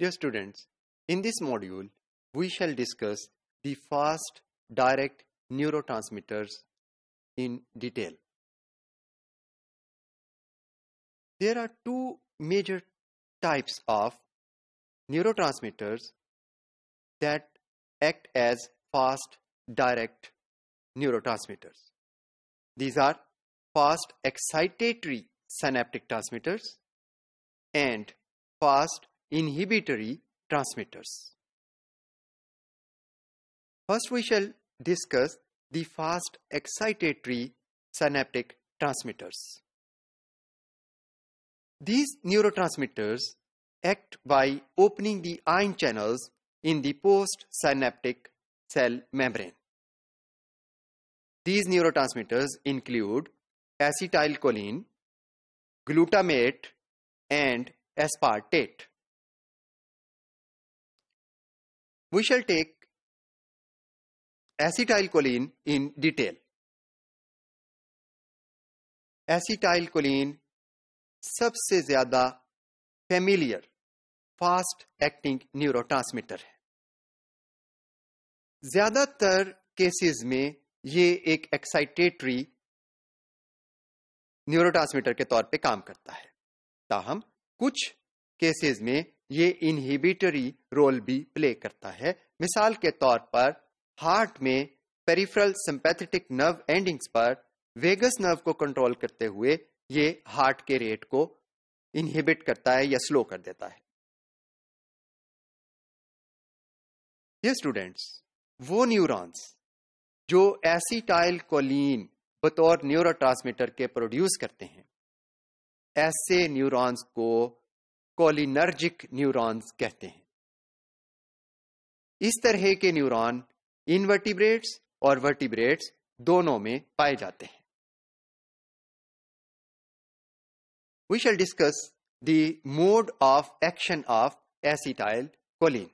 Dear students, in this module, we shall discuss the fast direct neurotransmitters in detail. There are two major types of neurotransmitters that act as fast direct neurotransmitters. These are fast excitatory synaptic transmitters and fast inhibitory transmitters. First, we shall discuss the fast excitatory synaptic transmitters. These neurotransmitters act by opening the ion channels in the postsynaptic cell membrane. These neurotransmitters include acetylcholine, glutamate, and aspartate. we shall take acetylcholine in detail. Acetylcholine सबसे ज्यादा familiar fast acting neurotransmitter है ज्यादातर cases में ये एक excitatory neurotransmitter के तौर पे काम करता है ताहम कुछ केसेस में ये इनहिबिटरी रोल भी प्ले करता है मिसाल के तौर पर हार्ट में पेरिफ्रल सिंपैथेटिक नर्व एंडिंग्स पर वेगस नर्व को कंट्रोल करते हुए ये हार्ट के रेट को इनहिबिट करता है या स्लो कर देता है ये स्टूडेंट्स वो न्यूरॉन्स जो एसीटाइल कोलिन बतौर न्यूरोट्रांसमीटर के प्रोड्यूस करते हैं ऐसे न्यूरॉन्स को कोलिनर्जिक न्यूरॉन्स कहते हैं इस तरह के न्यूरॉन इनवर्टिब्रेट्स और वर्टिब्रेट्स दोनों में पाए जाते हैं we shall discuss the mode of action of acetylcholine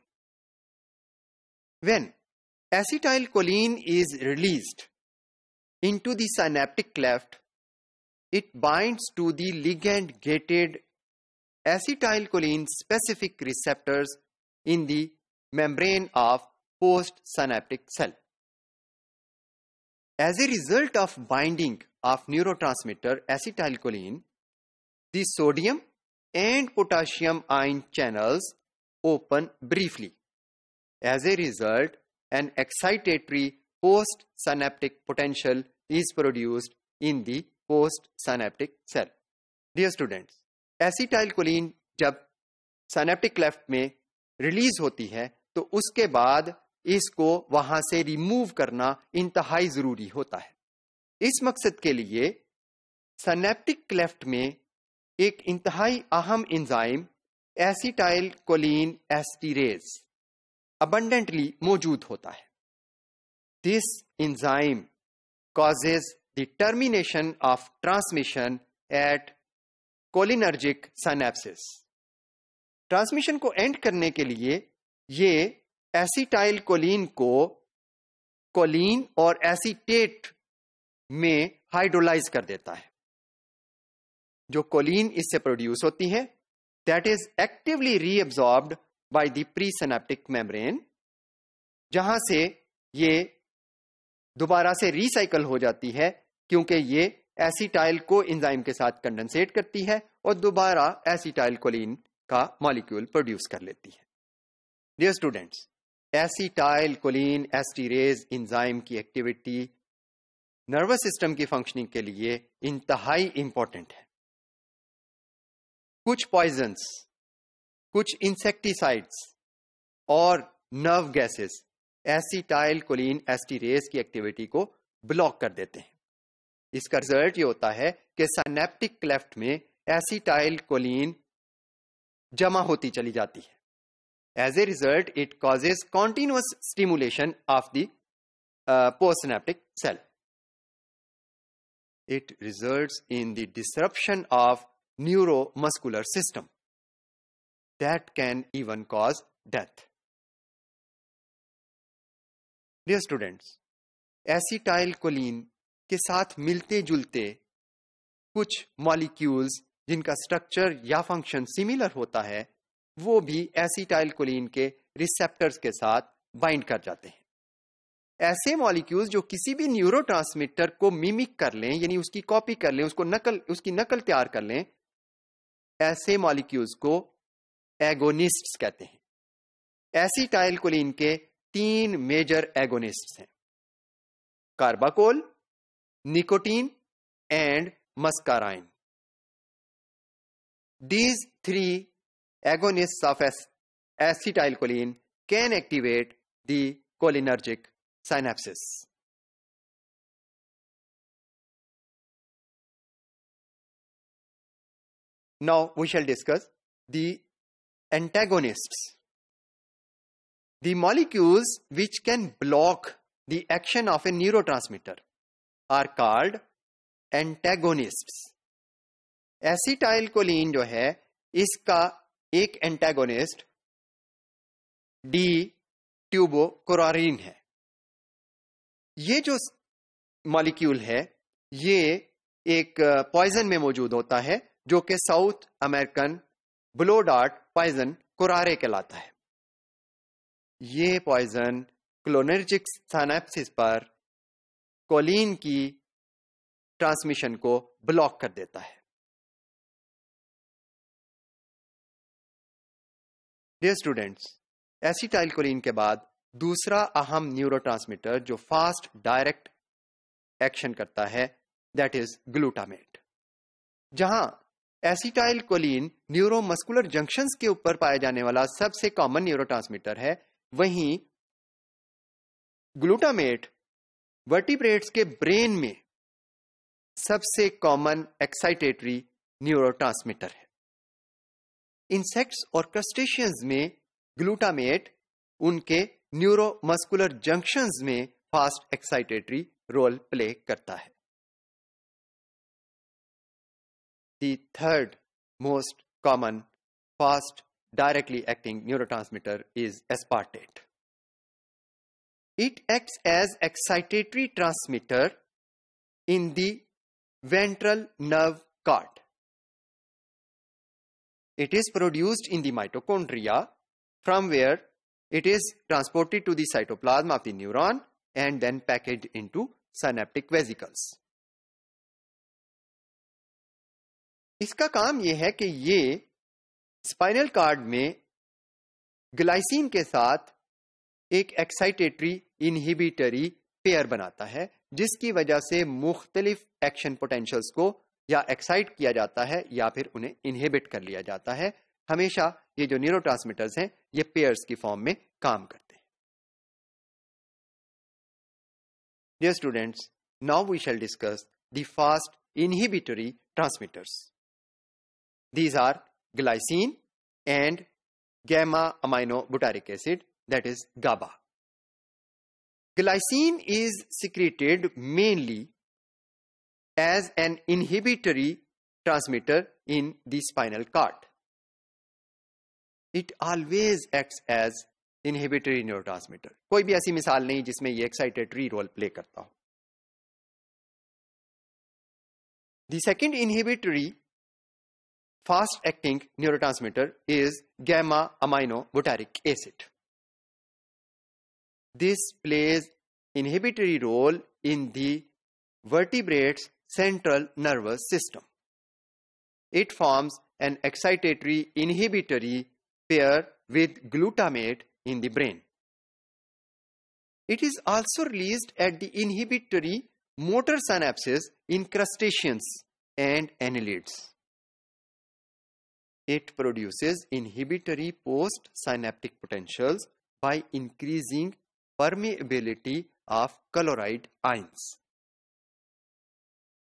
when acetylcholine is release into the synaptic cleft it binds to the ligand gated acetylcholine specific receptors in the membrane of postsynaptic cell. As a result of binding of neurotransmitter acetylcholine, the sodium and potassium ion channels open briefly. As a result, an excitatory postsynaptic potential is produced in the postsynaptic cell. Dear students, acetylcholine जब synaptic cleft में release होती है तो उसके बाद इसको वहां से रिमूव करना इंतहाई जरूरी होता है इस मकसद के लिए सनेप्टिक क्लेफ्ट में एक इंतहाई अहम enzyme acetylcholinesterase abundantly मौजूद होता है this enzyme causes the termination of transmission at cholinergic synapses transmission को एंड करने के लिए ये एसिटाइल कोलिन को कोलिन और एसिटेट में हाइड्रोलाइज कर देता है जो कोलिन इससे प्रोड्यूस होती है that is actively reabsorbed by the presynaptic membrane जहां से ये दोबारा से रिसाइकल हो जाती है क्योंकि ये एसीटाइल को इंजाइम के साथ कंडेंसेट करती है और दोबारा एसीटाइल कोलिन का मॉलिक्यूल प्रोड्यूस कर लेती है dear students acetylcholinesterase enzyme की एक्टिविटी नर्वस सिस्टम की फंक्शनिंग के लिए इंतहाई इंपॉर्टेंट है कुछ पॉइजन्स कुछ इंसेक्टिसाइड्स और nerve gases acetylcholinesterase की एक्टिविटी को ब्लॉक कर देते हैं इसका रिजल्ट ये होता है कि सनेप्टिक क्लेफ्ट में एसिटाइल कोलिन जमा होती चली जाती है as a result it causes continuous stimulation of the postsynaptic cell it result in the disruption of neuromuscular system that can even cause death dear students acetylcholine के साथ मिलते जुलते कुछ मॉलिक्यूल्स जिनका स्ट्रक्चर या function similar होता है वो भी एसिटाइल कोलिन के रिसेप्टर्स के साथ बाइंड कर जाते हैं ऐसे मॉलिक्यूल्स जो किसी भी न्यूरो को मिमिक कर लें यानी उसकी कॉपी कर लें उसको नकल उसकी नकल तैयार कर लें ऐसे मॉलिक्यूल्स को एगोनिस्ट्स कहते हैं एसिटाइल कोलिन के तीन मेजर एगोनिस्ट्स हैं carbachol nicotine, and muscarine. These three agonists of acetylcholine can activate the cholinergic synapses. Now we shall discuss the antagonists. The molecules which can block the action of a neurotransmitter. Are called antagonist acetyl जो है इसका एक antagonist D ट्यूबोकोरारीन है ये जो molecule है ये एक पॉइजन में मौजूद होता है जो कि South American blowdart poison curare कहलाता है ये पॉइजन क्लोनर्जिक सानाप्सिस पर कोलिन की ट्रांसमिशन को ब्लॉक कर देता है डियर स्टूडेंट्स कोलिन के बाद दूसरा अहम न्यूरोट्रांसमीटर जो फास्ट डायरेक्ट एक्शन करता है दैट इज ग्लूटामेट जहां एसिटाइल कोलिन न्यूरोमस्कुलर जंक्शंस के ऊपर पाया जाने वाला सबसे कॉमन न्यूरोट्रांसमीटर है वहीं ग्लूटामेट वर्टिब्रेट्स के ब्रेन में सबसे कॉमन एक्साइटेटरी न्यूरोट्रांसमीटर है इंसेक्ट्स और क्रस्टेशियंस में ग्लूटामेट उनके न्यूरोमस्कुलर जंक्शंस में फास्ट एक्साइटेटरी रोल प्ले करता है third most common fast directly acting neurotransmitter is aspartate It acts as excitatory transmitter in the ventral nerve cord. It is produced in the mitochondria from where it is transported to the cytoplasm of the neuron and then packaged into synaptic vesicles. इसका काम यह है कि ये spinal cord में glycine के साथ एक एक्साइटेटरी इनहिबिटरी पेयर बनाता है जिसकी वजह से मुख्तलिफ एक्शन पोटेंशियल्स को या एक्साइट किया जाता है या फिर उन्हें इनहिबिट कर लिया जाता है हमेशा ये जो न्यूरो हैं ये पेयर्स की फॉर्म में काम करते हैं dear students now we shall discuss the fast transmitters these are glycine and gamma amino butyric acid that is GABA Glycine is secreted mainly as an inhibitory transmitter in the spinal cord. It always acts as inhibitory neurotransmitter. कोई भी ऐसी मिसाल नहीं जिसमें ये excitatory role play करता हो The second inhibitory fast acting neurotransmitter is gamma aminobutyric acid. This plays inhibitory role in the vertebrate's central nervous system. It forms an excitatory inhibitory pair with glutamate in the brain. It is also released at the inhibitory motor synapses in crustaceans and annelids. It produces inhibitory postsynaptic potentials by increasing permeability of chloride ions.